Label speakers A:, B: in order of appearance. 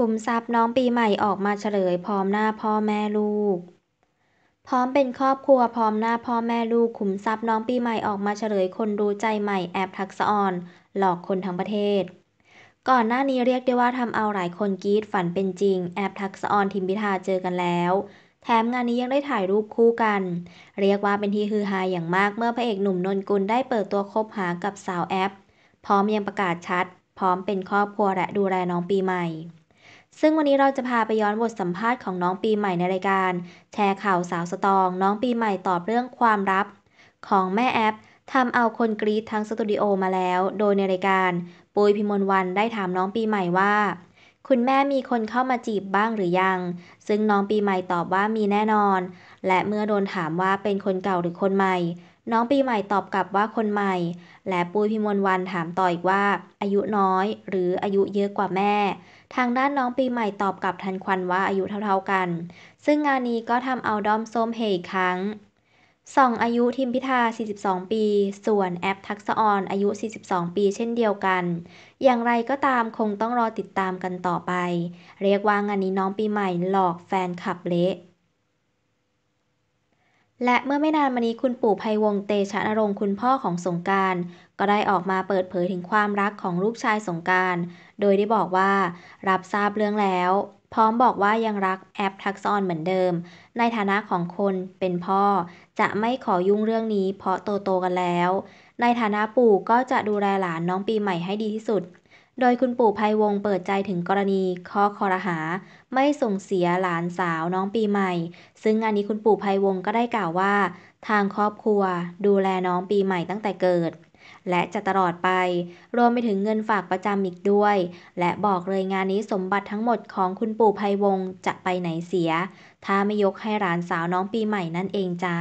A: ขุมทรัพย์น้องปีใหม่ออกมาเฉลย พร้อมหน้าพ่อแม่ลูก พร้อมเป็นครอบครัวพร้อมหน้าพ่อแม่ลูก ขุมทรัพย์น้องปีใหม่ออกมาเฉลยคนรู้ใจใหม่แอบทักษออน หลอกคนทั้งประเทศ ก่อนหน้านี้เรียกได้ว่าทำเอาหลายคนกีดฝันเป็นจริง แอบทักษออนทิมพิธาเจอกันแล้ว แถมงานนี้ยังได้ถ่ายรูปคู่กัน เรียกว่าเป็นที่ฮือฮาอย่างมากเมื่อพระเอกหนุ่มนนกุลได้เปิดตัวคบหากับสาวแอปพร้อมยังประกาศชัด พร้อมเป็นครอบครัวและดูแลน้องปีใหม่ซึ่งวันนี้เราจะพาไปย้อนบทสัมภาษณ์ของน้องปีใหม่ในรายการ แชร์ข่าวสาวสตอง น้องปีใหม่ตอบเรื่องความรับ ของแม่แอปทำเอาคนกรี๊ดทั้งสตูดิโอมาแล้วโดยในรายการปุยพิมลวันได้ถามน้องปีใหม่ว่า คุณแม่มีคนเข้ามาจีบบ้างหรือยัง ซึ่งน้องปีใหม่ตอบว่ามีแน่นอน และเมื่อโดนถามว่าเป็นคนเก่าหรือคนใหม่น้องปีใหม่ตอบกลับว่าคนใหม่ และปุ้ยพิมลวันถามต่ออีกว่า อายุน้อยหรืออายุเยอะกว่าแม่ ทางด้านน้องปีใหม่ตอบกลับทันควันว่าอายุเท่าๆกัน ซึ่งงานนี้ก็ทำเอาด้อมส้มเฮอีกครั้งส่องอายุทิมพิธา 42 ปี ส่วนแอปทักษออนอายุ 42 ปีเช่นเดียวกัน อย่างไรก็ตามคงต้องรอติดตามกันต่อไป เรียกว่างานนี้น้องปีใหม่หลอกแฟนขับเละและเมื่อไม่นานมานี้คุณปู่ภัยวงเตชะนรงคุณพ่อของสงการ ก็ได้ออกมาเปิดเผยถึงความรักของ ลูกชายสงการ โดยได้บอกว่ารับทราบเรื่องแล้ว พร้อมบอกว่ายังรักแอปทักซอนเหมือนเดิม ในฐานะของคนเป็นพ่อ จะไม่ขอยุ่งเรื่องนี้เพราะโตโตกันแล้ว ในฐานะปู่ก็จะดูแลหลานน้องปีใหม่ให้ดีที่สุดโดยคุณปู่ภัยวงเปิดใจถึงกรณี ข้อคอรหา ไม่ส่งเสียหลานสาวน้องปีใหม่ ซึ่งงานนี้คุณ ปู่ภัยวงก็ได้กล่าวว่า ทางครอบครัว ดูแลน้องปีใหม่ตั้งแต่เกิด และจะตลอดไป รวมไปถึงเงินฝากประจำอีก ด้วย และบอกเลยงานนี้สมบัติทั้งหมดของคุณปู่ภัยวงจะไปไหนเสีย ถ้าไม่ยกให้หลานสาวน้องปีใหม่นั่นเองจ้า